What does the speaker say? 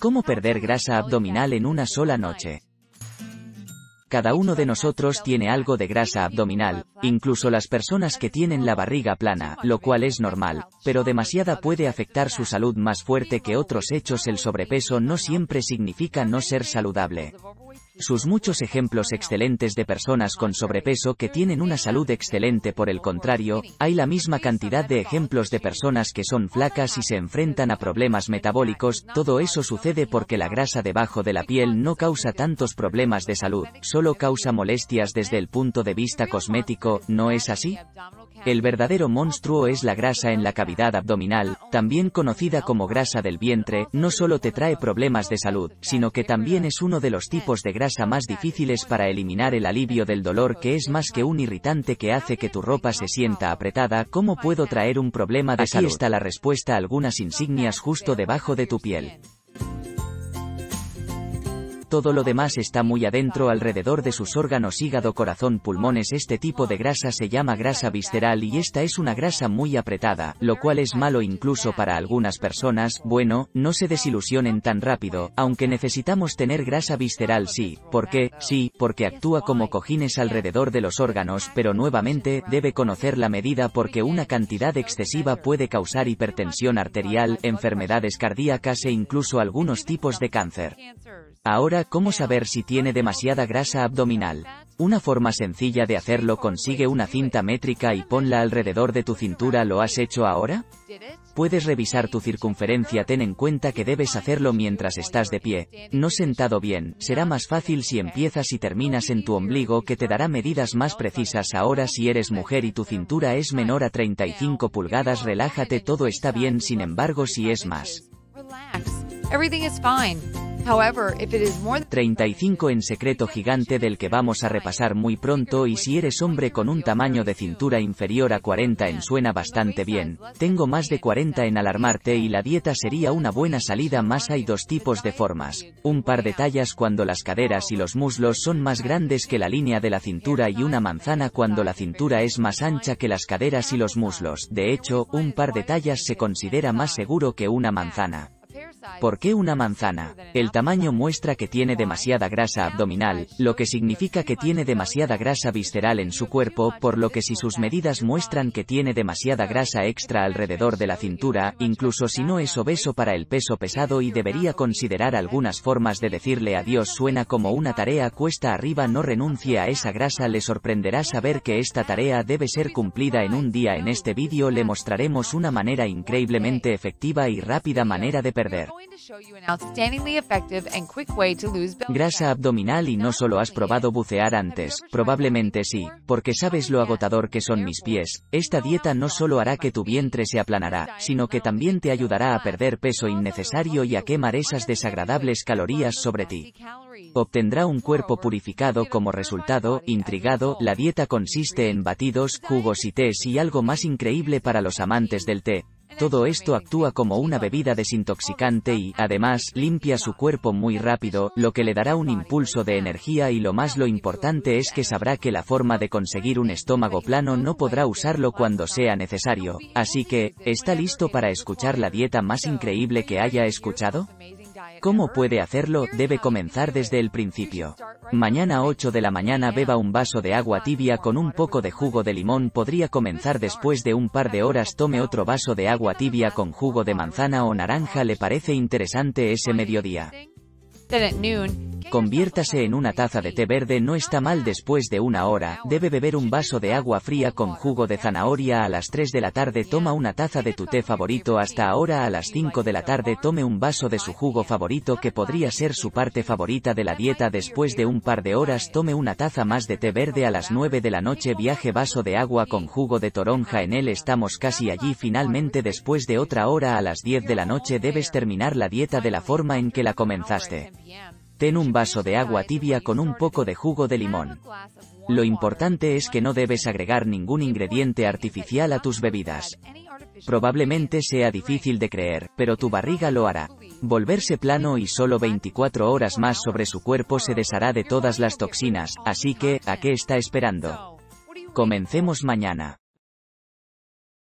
Cómo perder grasa abdominal en una sola noche. Cada uno de nosotros tiene algo de grasa abdominal, incluso las personas que tienen la barriga plana, lo cual es normal, pero demasiada puede afectar su salud más fuerte que otros hechos. El sobrepeso no siempre significa no ser saludable. Sus muchos ejemplos excelentes de personas con sobrepeso que tienen una salud excelente por el contrario, hay la misma cantidad de ejemplos de personas que son flacas y se enfrentan a problemas metabólicos, todo eso sucede porque la grasa debajo de la piel no causa tantos problemas de salud, solo causa molestias desde el punto de vista cosmético, ¿no es así? El verdadero monstruo es la grasa en la cavidad abdominal, también conocida como grasa del vientre, no solo te trae problemas de salud, sino que también es uno de los tipos de grasa más difíciles para eliminar el alivio del dolor que es más que un irritante que hace que tu ropa se sienta apretada. ¿Cómo puedo traer un problema de salud? Aquí está la respuesta a algunas insignias justo debajo de tu piel todo lo demás está muy adentro alrededor de sus órganos hígado, corazón, pulmones. Este tipo de grasa se llama grasa visceral y esta es una grasa muy apretada, lo cual es malo incluso para algunas personas. Bueno, no se desilusionen tan rápido, aunque necesitamos tener grasa visceral sí, ¿por qué? Sí, porque actúa como cojines alrededor de los órganos, pero nuevamente, debe conocer la medida porque una cantidad excesiva puede causar hipertensión arterial, enfermedades cardíacas e incluso algunos tipos de cáncer. Ahora, ¿cómo saber si tiene demasiada grasa abdominal? Una forma sencilla de hacerlo consigue una cinta métrica y ponla alrededor de tu cintura. ¿Lo has hecho ahora? Puedes revisar tu circunferencia, ten en cuenta que debes hacerlo mientras estás de pie, no sentado bien, será más fácil si empiezas y terminas en tu ombligo que te dará medidas más precisas ahora si eres mujer y tu cintura es menor a 35 pulgadas, relájate, todo está bien, sin embargo si es más. 35 en secreto gigante del que vamos a repasar muy pronto y si eres hombre con un tamaño de cintura inferior a 40 en suena bastante bien, tengo más de 40 en alarmarte y la dieta sería una buena salida más hay dos tipos de formas, un par de tallas cuando las caderas y los muslos son más grandes que la línea de la cintura y una manzana cuando la cintura es más ancha que las caderas y los muslos, de hecho, un par de tallas se considera más seguro que una manzana. ¿Por qué una manzana? El tamaño muestra que tiene demasiada grasa abdominal, lo que significa que tiene demasiada grasa visceral en su cuerpo, por lo que si sus medidas muestran que tiene demasiada grasa extra alrededor de la cintura, incluso si no es obeso para el peso pesado y debería considerar algunas formas de decirle adiós suena como una tarea cuesta arriba no renuncie a esa grasa le sorprenderá saber que esta tarea debe ser cumplida en un día en este vídeo le mostraremos una manera increíblemente efectiva y rápida manera de perder Grasa abdominal y no solo has probado bucear antes, probablemente sí, porque sabes lo agotador que son mis pies, esta dieta no solo hará que tu vientre se aplanará, sino que también te ayudará a perder peso innecesario y a quemar esas desagradables calorías sobre ti. Obtendrá un cuerpo purificado como resultado, intrigado, la dieta consiste en batidos, jugos y tés y algo más increíble para los amantes del té, todo esto actúa como una bebida desintoxicante y, además, limpia su cuerpo muy rápido, lo que le dará un impulso de energía y lo más lo importante es que sabrá que la forma de conseguir un estómago plano no podrá usarlo cuando sea necesario. Así que, ¿está listo para escuchar la dieta más increíble que haya escuchado? ¿Cómo puede hacerlo? Debe comenzar desde el principio. Mañana 8 de la mañana beba un vaso de agua tibia con un poco de jugo de limón. Podría comenzar después de un par de horas. Tome otro vaso de agua tibia con jugo de manzana o naranja. ¿Le parece interesante ese mediodía? Conviértase en una taza de té verde no está mal después de una hora, debe beber un vaso de agua fría con jugo de zanahoria a las 3 de la tarde toma una taza de tu té favorito hasta ahora a las 5 de la tarde tome un vaso de su jugo favorito que podría ser su parte favorita de la dieta después de un par de horas tome una taza más de té verde a las 9 de la noche viaje vaso de agua con jugo de toronja en él estamos casi allí finalmente después de otra hora a las 10 de la noche debes terminar la dieta de la forma en que la comenzaste. Ten un vaso de agua tibia con un poco de jugo de limón. Lo importante es que no debes agregar ningún ingrediente artificial a tus bebidas. Probablemente sea difícil de creer, pero tu barriga lo hará. Volverse plano y solo 24 horas más sobre su cuerpo se deshará de todas las toxinas, así que, ¿a qué está esperando? Comencemos mañana.